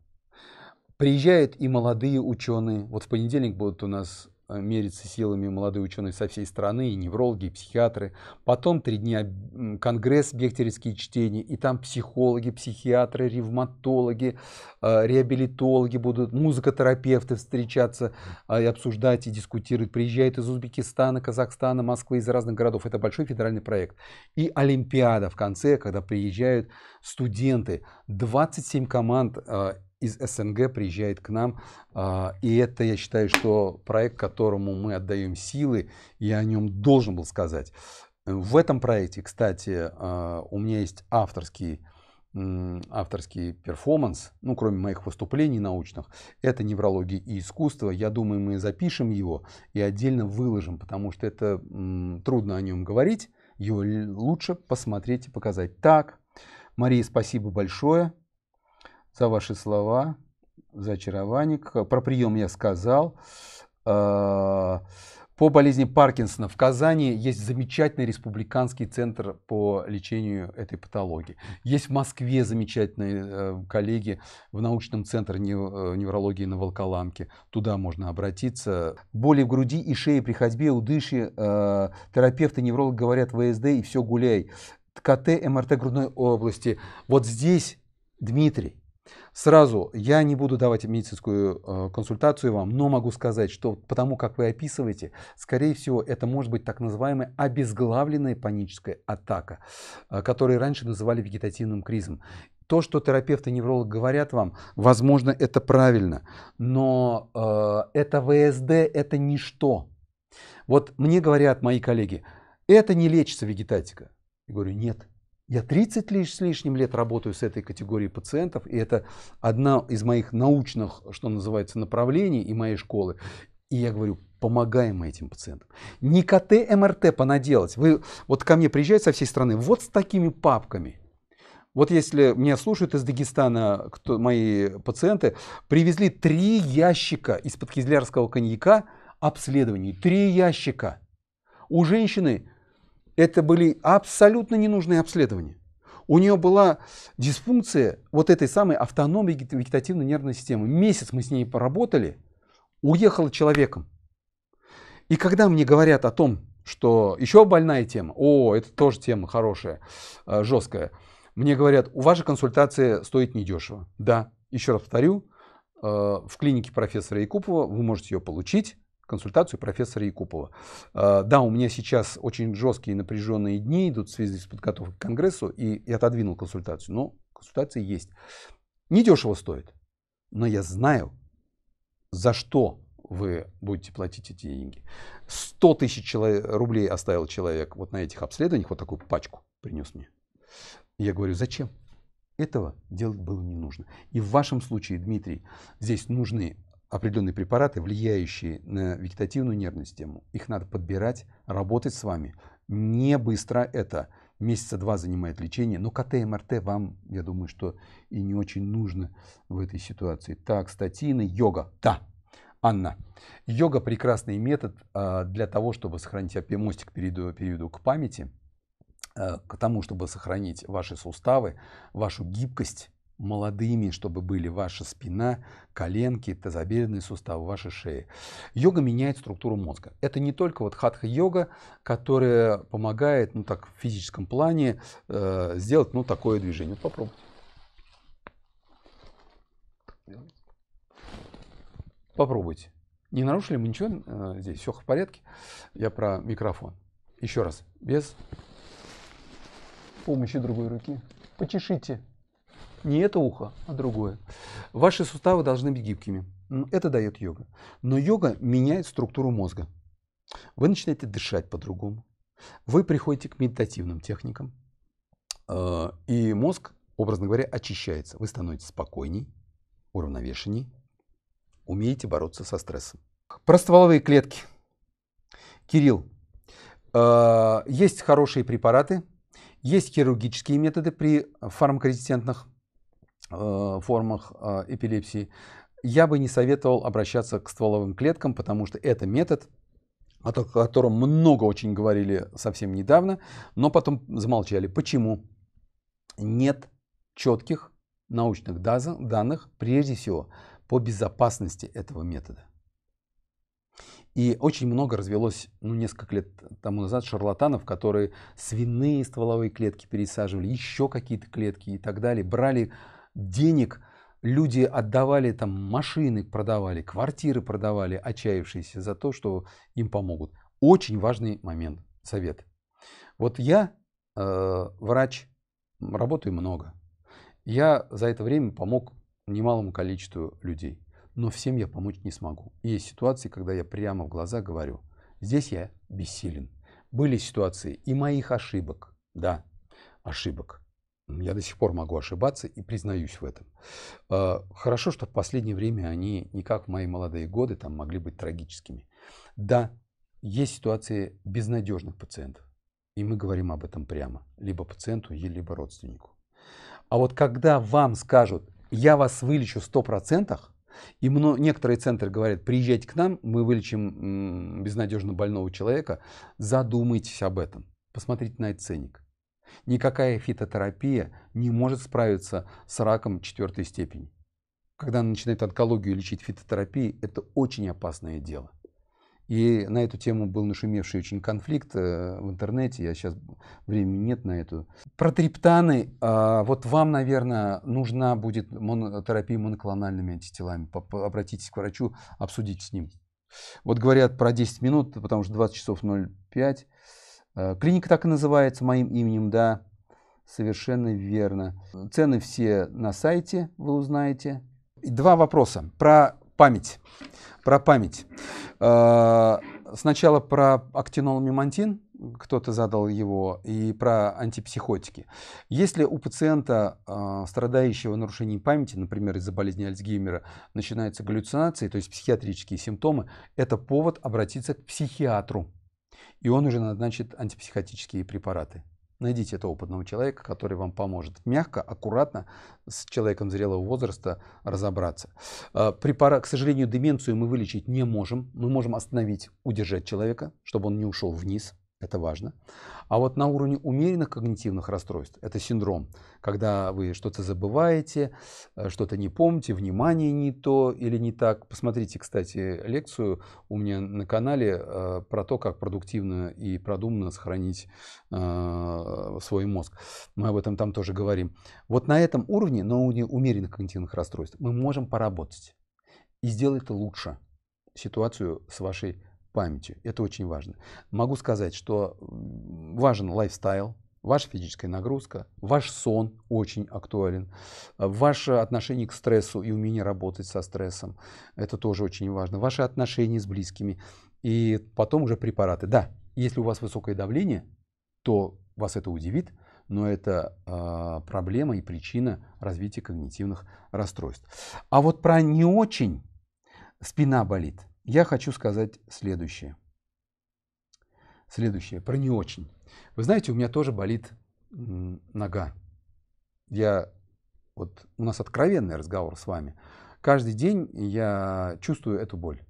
Приезжают и молодые ученые. Вот в понедельник будут у нас Э, мериться силами молодые ученые со всей страны, и неврологи, и психиатры. Потом три дня конгресс «Бехтеревские чтения», и там психологи, психиатры, ревматологи, э, реабилитологи будут, музыкотерапевты встречаться э, и обсуждать, и дискутировать. Приезжают из Узбекистана, Казахстана, Москвы, из разных городов. Это большой федеральный проект. И Олимпиада в конце, когда приезжают студенты. 27 команд из СНГ приезжает к нам. А, и это, я считаю, что проект, которому мы отдаем силы, я о нем должен был сказать. В этом проекте, кстати, а, у меня есть авторский авторский перформанс, ну, кроме моих выступлений научных, это неврология и искусство. Я думаю, мы запишем его и отдельно выложим, потому что это м, трудно о нем говорить. Его лучше посмотреть и показать. Так, Мария, спасибо большое за ваши слова, за очарование, э, Про прием я сказал. Э, по болезни Паркинсона в Казани есть замечательный республиканский центр по лечению этой патологии. Есть в Москве замечательные э, коллеги в научном центре неврологии на Волколамке. Туда можно обратиться. Боли в груди и шее при ходьбе, у дыши. терапевты, неврологи говорят ВСД и все гуляй. КТ, МРТ грудной области. Вот здесь, Дмитрий, Сразу, я не буду давать медицинскую э, консультацию вам, но могу сказать, что потому как вы описываете, скорее всего, это может быть так называемая обезглавленная паническая атака, э, которую раньше называли вегетативным кризом. То, что терапевты невролог говорят вам, возможно, это правильно, но э, это ВСД, это ничто. Вот мне говорят мои коллеги, это не лечится вегетатика. Я говорю, нет, я 30 лишь с лишним лет работаю с этой категорией пациентов, и это одна из моих научных, что называется, направлений и моей школы. И я говорю, помогаем мы этим пациентам. Не КТ, МРТ понаделать. Вы вот ко мне приезжаете со всей страны, вот с такими папками. Вот если меня слушают из Дагестана кто, мои пациенты, привезли три ящика из-под кизлярского коньяка обследований. Три ящика. У женщины это были абсолютно ненужные обследования. У нее была дисфункция вот этой самой автономной вегетативной нервной системы. Месяц мы с ней поработали, уехала человеком. И когда мне говорят о том, что еще больная тема, о, это тоже тема хорошая, э, жесткая, мне говорят, у вашей консультация стоит недешево. Да, еще раз повторю, э, в клинике профессора Якупова вы можете ее получить консультацию профессора Якупова. А, да, у меня сейчас очень жесткие напряженные дни идут в связи с подготовкой к Конгрессу, и я отодвинул консультацию, но консультации есть. Недешево стоит, но я знаю, за что вы будете платить эти деньги. 100 тысяч человек, рублей оставил человек вот на этих обследованиях, вот такую пачку принес мне. Я говорю, зачем? Этого делать было не нужно. И в вашем случае, Дмитрий, здесь нужны определенные препараты, влияющие на вегетативную нервную систему, их надо подбирать, работать с вами. Не быстро это. Месяца два занимает лечение, но КТ, МРТ вам, я думаю, что и не очень нужно в этой ситуации. Так, статины, йога. Да, Анна. Йога – прекрасный метод а, для того, чтобы сохранить, я мостик перейду, перейду к памяти, а, к тому, чтобы сохранить ваши суставы, вашу гибкость, молодыми, чтобы были ваша спина, коленки, тазобедренные суставы, ваша шея. Йога меняет структуру мозга. Это не только вот хатха-йога, которая помогает ну, так, в физическом плане э, сделать ну, такое движение. Вот попробуйте. Попробуйте. Не нарушили мы ничего э, здесь? Все в порядке? Я про микрофон. Еще раз. Без помощи другой руки. Почешите не это ухо, а другое. Ваши суставы должны быть гибкими. Это дает йога. Но йога меняет структуру мозга. Вы начинаете дышать по-другому. Вы приходите к медитативным техникам. А, и мозг, образно говоря, очищается. Вы становитесь спокойней, уравновешенней. Умеете бороться со стрессом. Про стволовые клетки. Кирилл, а, есть хорошие препараты, есть хирургические методы при фармакорезистентных Э, формах э, эпилепсии, я бы не советовал обращаться к стволовым клеткам, потому что это метод, о котором много очень говорили совсем недавно, но потом замолчали. Почему? Нет четких научных данных, прежде всего, по безопасности этого метода. И очень много развелось, ну, несколько лет тому назад, шарлатанов, которые свиные стволовые клетки пересаживали, еще какие-то клетки и так далее, брали денег люди отдавали там машины, продавали, квартиры продавали, отчаявшиеся за то, что им помогут. Очень важный момент, совет. Вот я э, врач, работаю много. Я за это время помог немалому количеству людей, но всем я помочь не смогу. есть ситуации, когда я прямо в глаза говорю, здесь я бессилен. Были ситуации и моих ошибок, да, ошибок. Я до сих пор могу ошибаться и признаюсь в этом. А, хорошо, что в последнее время они не как в мои молодые годы там могли быть трагическими. Да, есть ситуации безнадежных пациентов, и мы говорим об этом прямо, либо пациенту, либо родственнику. А вот когда вам скажут, я вас вылечу в 100%, и некоторые центры говорят, приезжайте к нам, мы вылечим безнадежно больного человека, задумайтесь об этом, посмотрите на этот ценник. Никакая фитотерапия не может справиться с раком четвертой степени. Когда она начинает онкологию лечить фитотерапией, это очень опасное дело. И на эту тему был нашумевший очень конфликт э, в интернете. Я сейчас времени нет на эту. Про триптаны. А, вот вам, наверное, нужна будет терапия моноклональными антителами. Обратитесь к врачу, обсудите с ним. Вот говорят про 10 минут, потому что 20 часов 05. Э, клиника так и называется моим именем, да, совершенно верно. Цены все на сайте вы узнаете. Два вопроса про память. Про память. Э, сначала про актинол мимантин, кто-то задал его, и про антипсихотики. Если у пациента, э, страдающего нарушением памяти, например, из-за болезни Альцгеймера, начинаются галлюцинации, то есть психиатрические симптомы, это повод обратиться к психиатру и он уже назначит антипсихотические препараты. Найдите этого опытного человека, который вам поможет мягко, аккуратно с человеком зрелого возраста разобраться. А, препара, к сожалению, деменцию мы вылечить не можем. Мы можем остановить, удержать человека, чтобы он не ушел вниз – это важно. А вот на уровне умеренных когнитивных расстройств это синдром, когда вы что-то забываете, э, что-то не помните, внимание не то или не так. Посмотрите, кстати, лекцию у меня на канале э, про то, как продуктивно и продуманно сохранить э, свой мозг. Мы об этом там тоже говорим. Вот на этом уровне, на уровне умеренных когнитивных расстройств, мы можем поработать и сделать лучше ситуацию с вашей памятью. Это очень важно. Могу сказать, что важен лайфстайл, ваша физическая нагрузка, ваш сон очень актуален, ваше отношение к стрессу и умение работать со стрессом. Это тоже очень важно. Ваши отношения с близкими. И потом уже препараты. Да, если у вас высокое давление, то вас это удивит, но это э, проблема и причина развития когнитивных расстройств. А вот про не очень спина болит я хочу сказать следующее. Следующее, про не очень. Вы знаете, у меня тоже болит нога. Я, вот у нас откровенный разговор с вами. Каждый день я чувствую эту боль.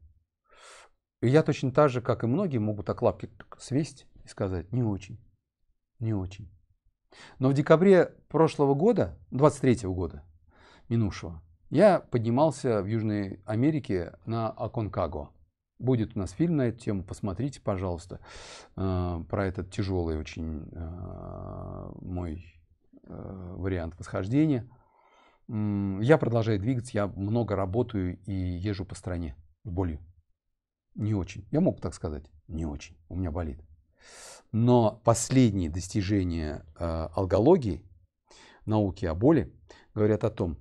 И я точно так же, как и многие, могу так лапки свесть и сказать, не очень, не очень. Но в декабре прошлого года, 23 -го года, минувшего, я поднимался в Южной Америке на Аконкаго. Будет у нас фильм на эту тему, посмотрите, пожалуйста, э, про этот тяжелый очень э, мой э, вариант восхождения. Я продолжаю двигаться, я много работаю и езжу по стране с болью. Не очень. Я мог так сказать, не очень, у меня болит. Но последние достижения алгологии, науки о боли, говорят о том,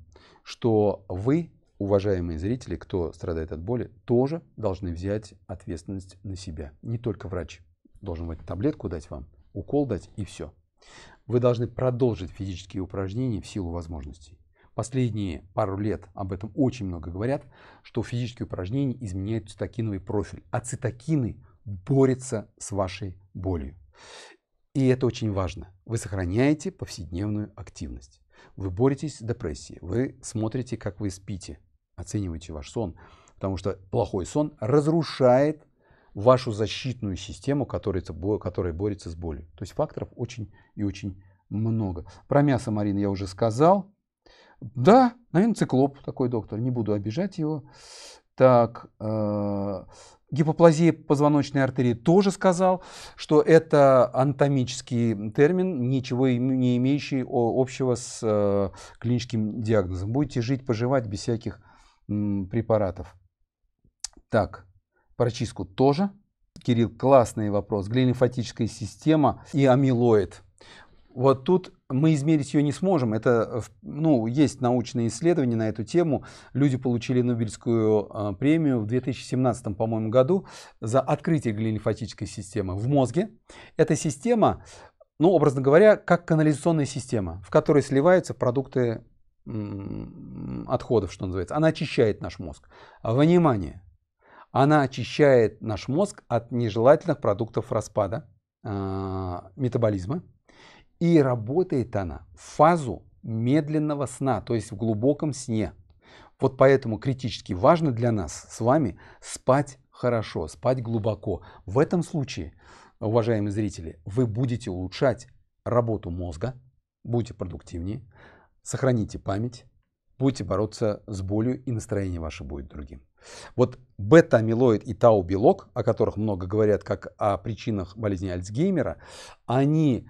что вы, уважаемые зрители, кто страдает от боли, тоже должны взять ответственность на себя. Не только врач должен вот таблетку дать вам, укол дать и все. Вы должны продолжить физические упражнения в силу возможностей. Последние пару лет об этом очень много говорят, что физические упражнения изменяют цитокиновый профиль, а цитокины борются с вашей болью. И это очень важно. Вы сохраняете повседневную активность. Вы боретесь с депрессией, вы смотрите, как вы спите, оцениваете ваш сон, потому что плохой сон разрушает вашу защитную систему, которая, борется с болью. То есть факторов очень и очень много. Про мясо, Марина, я уже сказал. Да, наверное, циклоп такой доктор, не буду обижать его. Так, э, гипоплазии позвоночной артерии тоже сказал, что это анатомический термин, ничего не имеющий общего с э, клиническим диагнозом. Будете жить, поживать без всяких препаратов. Так, про чистку тоже. Кирилл, классный вопрос. Глилимфатическая система и амилоид. Вот тут мы измерить ее не сможем. Это, э, ну, есть научные исследования на эту тему. Люди получили Нобелевскую э, премию в 2017, по-моему, году за открытие глилимфатической системы в мозге. Эта система, ну, образно говоря, как канализационная система, в которой сливаются продукты отходов, что называется. Она очищает наш мозг. Внимание! Она очищает наш мозг от нежелательных продуктов распада э, метаболизма, и работает она в фазу медленного сна, то есть в глубоком сне. Вот поэтому критически важно для нас с вами спать хорошо, спать глубоко. В этом случае, уважаемые зрители, вы будете улучшать работу мозга, будете продуктивнее, сохраните память, будете бороться с болью и настроение ваше будет другим. Вот бета-амилоид и тау-белок, о которых много говорят как о причинах болезни Альцгеймера, они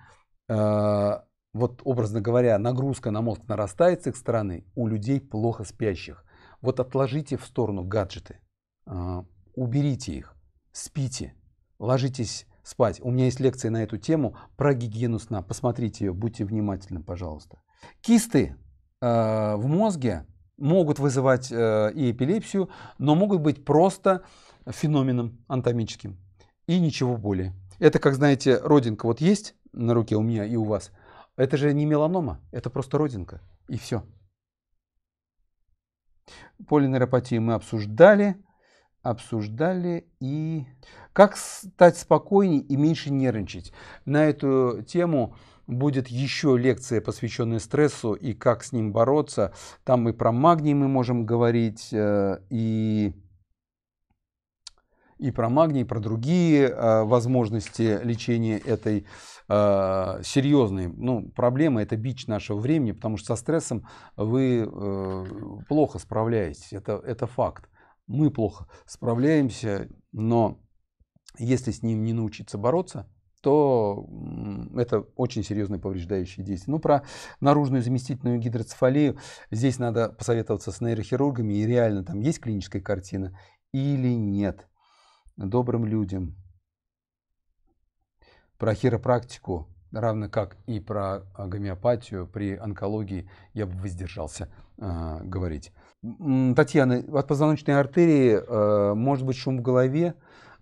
а, вот образно говоря, нагрузка на мозг нарастает с их стороны, у людей плохо спящих. Вот отложите в сторону гаджеты, а, уберите их, спите, ложитесь спать. У меня есть лекция на эту тему про гигиену сна. Посмотрите ее, будьте внимательны, пожалуйста. Кисты а, в мозге могут вызывать и эпилепсию, но могут быть просто феноменом анатомическим и ничего более. Это, как знаете, родинка вот есть на руке у меня и у вас, это же не меланома, это просто родинка. И все. Полинейропатию мы обсуждали, обсуждали и как стать спокойней и меньше нервничать. На эту тему будет еще лекция, посвященная стрессу и как с ним бороться. Там и про магний мы можем говорить, э, и и про магний, и про другие э, возможности лечения этой э, серьезной ну, проблемы. Это бич нашего времени, потому что со стрессом вы э, плохо справляетесь. Это, это факт. Мы плохо справляемся, но если с ним не научиться бороться, то это очень серьезное повреждающее действие. Ну, про наружную заместительную гидроцефалию здесь надо посоветоваться с нейрохирургами, и реально там есть клиническая картина или нет добрым людям. Про хиропрактику, равно как и про а, гомеопатию при онкологии, я бы воздержался э, говорить. Татьяна, от позвоночной артерии э, может быть шум в голове,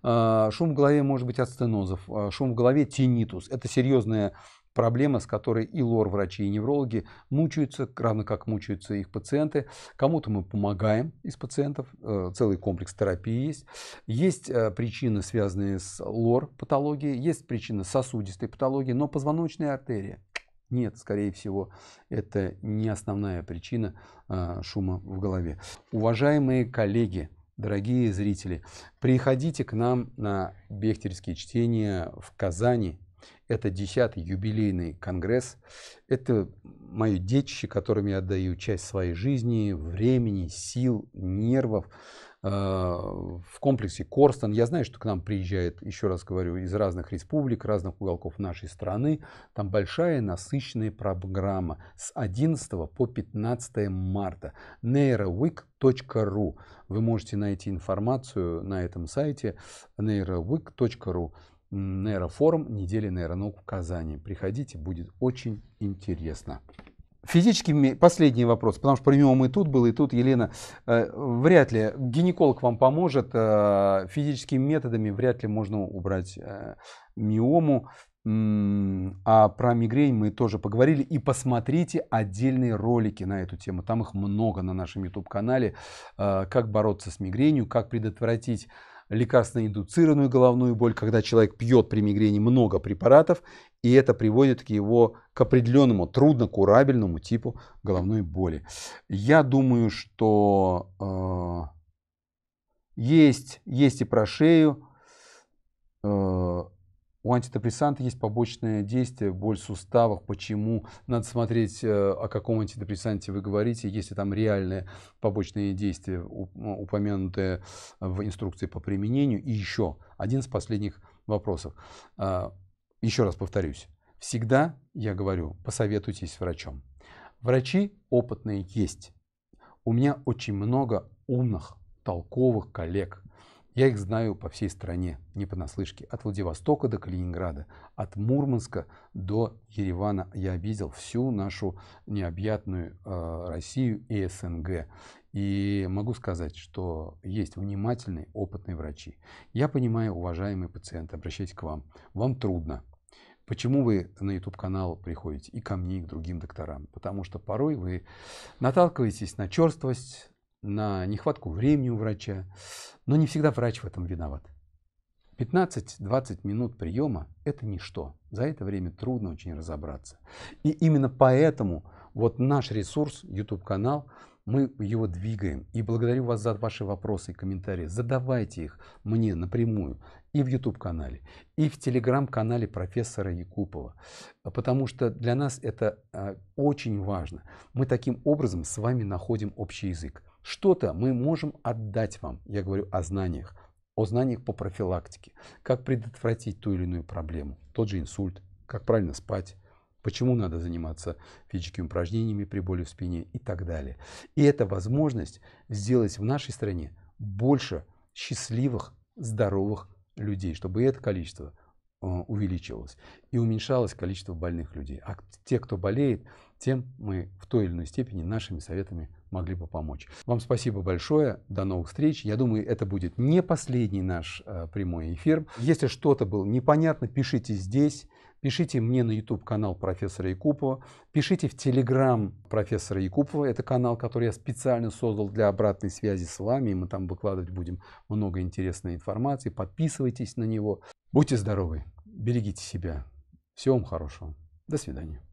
Шум в голове может быть от стенозов, шум в голове – тинитус. Это серьезная Проблема, с которой и лор-врачи, и неврологи мучаются, равно как мучаются их пациенты. Кому-то мы помогаем из пациентов, э, целый комплекс терапии есть. Есть э, причины, связанные с лор-патологией, есть причины сосудистой патологии, но позвоночная артерия. Нет, скорее всего, это не основная причина э, шума в голове. Уважаемые коллеги, дорогие зрители, приходите к нам на бехтерские чтения в Казани это 10-й юбилейный конгресс. Это мое детище, которым я отдаю часть своей жизни, времени, сил, нервов. А, в комплексе Корстон. Я знаю, что к нам приезжает, еще раз говорю, из разных республик, разных уголков нашей страны. Там большая насыщенная программа с 11 по 15 марта. neuroweek.ru Вы можете найти информацию на этом сайте neuroweek.ru нейрофорум недели нейронаук ну, в Казани. Приходите, будет очень интересно. Физический, последний вопрос, потому что премиум и тут был, и тут, Елена, э, вряд ли гинеколог вам поможет, э, физическими методами вряд ли можно убрать э, миому, а про мигрень мы тоже поговорили. И посмотрите отдельные ролики на эту тему. Там их много на нашем YouTube-канале. Э, как бороться с мигренью, как предотвратить лекарственно-индуцированную головную боль, когда человек пьет при мигрении много препаратов, и это приводит к его к определенному труднокурабельному типу головной боли. Я думаю, что э, есть, есть и про шею. Э, у антидепрессанта есть побочное действие, боль в суставах. Почему? Надо смотреть, э, о каком антидепрессанте вы говорите, если там реальные побочные действия, э, упомянутые в инструкции по применению. И еще один из последних вопросов. А, еще раз повторюсь. Всегда, я говорю, посоветуйтесь с врачом. Врачи опытные есть. У меня очень много умных, толковых коллег, я их знаю по всей стране, не понаслышке. От Владивостока до Калининграда, от Мурманска до Еревана я объездил всю нашу необъятную э, Россию и СНГ. И могу сказать, что есть внимательные, опытные врачи. Я понимаю, уважаемые пациенты, обращайтесь к вам. Вам трудно. Почему вы на YouTube-канал приходите и ко мне, и к другим докторам? Потому что порой вы наталкиваетесь на черствость, на нехватку времени у врача, но не всегда врач в этом виноват. 15-20 минут приема – это ничто. За это время трудно очень разобраться. И именно поэтому вот наш ресурс, YouTube-канал, мы его двигаем. И благодарю вас за ваши вопросы и комментарии. Задавайте их мне напрямую и в YouTube-канале, и в Telegram-канале профессора Якупова. Потому что для нас это а, очень важно. Мы таким образом с вами находим общий язык. Что-то мы можем отдать вам. Я говорю о знаниях, о знаниях по профилактике, как предотвратить ту или иную проблему, тот же инсульт, как правильно спать, почему надо заниматься физическими упражнениями при боли в спине и так далее. И это возможность сделать в нашей стране больше счастливых, здоровых людей, чтобы это количество э, увеличивалось и уменьшалось количество больных людей. А те, кто болеет, тем мы в той или иной степени нашими советами могли бы помочь. Вам спасибо большое. До новых встреч. Я думаю, это будет не последний наш э, прямой эфир. Если что-то было непонятно, пишите здесь. Пишите мне на YouTube-канал профессора Якупова, пишите в Telegram профессора Якупова, это канал, который я специально создал для обратной связи с вами, и мы там выкладывать будем много интересной информации, подписывайтесь на него. Будьте здоровы, берегите себя, всего вам хорошего, до свидания.